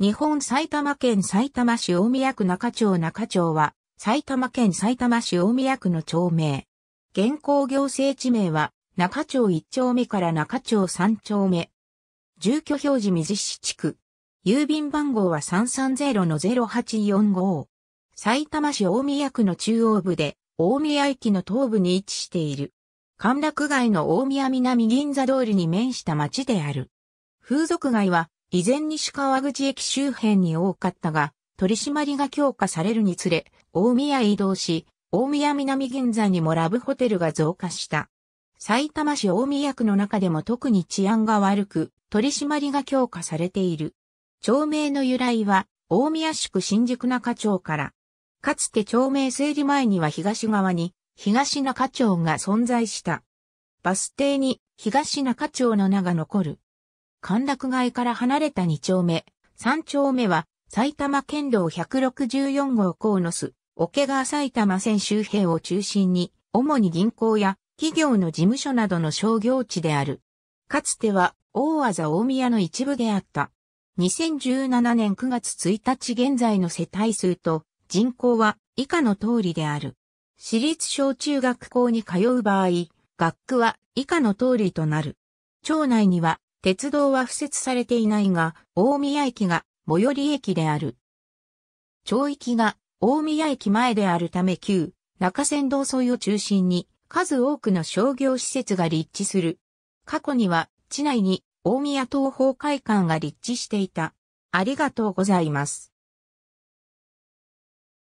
日本埼玉県埼玉市大宮区中町中町は、埼玉県埼玉市大宮区の町名。現行行政地名は、中町1丁目から中町3丁目。住居表示水市地区。郵便番号は330-0845。埼玉市大宮区の中央部で、大宮駅の東部に位置している。歓楽街の大宮南銀座通りに面した町である。風俗街は、以前西川口駅周辺に多かったが、取り締まりが強化されるにつれ、大宮へ移動し、大宮南銀座にもラブホテルが増加した。埼玉市大宮区の中でも特に治安が悪く、取り締まりが強化されている。町名の由来は、大宮宿新宿中町から。かつて町名整理前には東側に、東中町が存在した。バス停に東中町の名が残る。歓楽街から離れた2丁目、3丁目は、埼玉県道164号のす桶川埼玉線周辺を中心に、主に銀行や企業の事務所などの商業地である。かつては、大和大宮の一部であった。2017年9月1日現在の世帯数と人口は以下の通りである。私立小中学校に通う場合、学区は以下の通りとなる。町内には鉄道は敷設されていないが、大宮駅が最寄り駅である。町域が大宮駅前であるため旧中山道沿いを中心に数多くの商業施設が立地する。過去には地内に大宮東方会館が立地していた。ありがとうございます。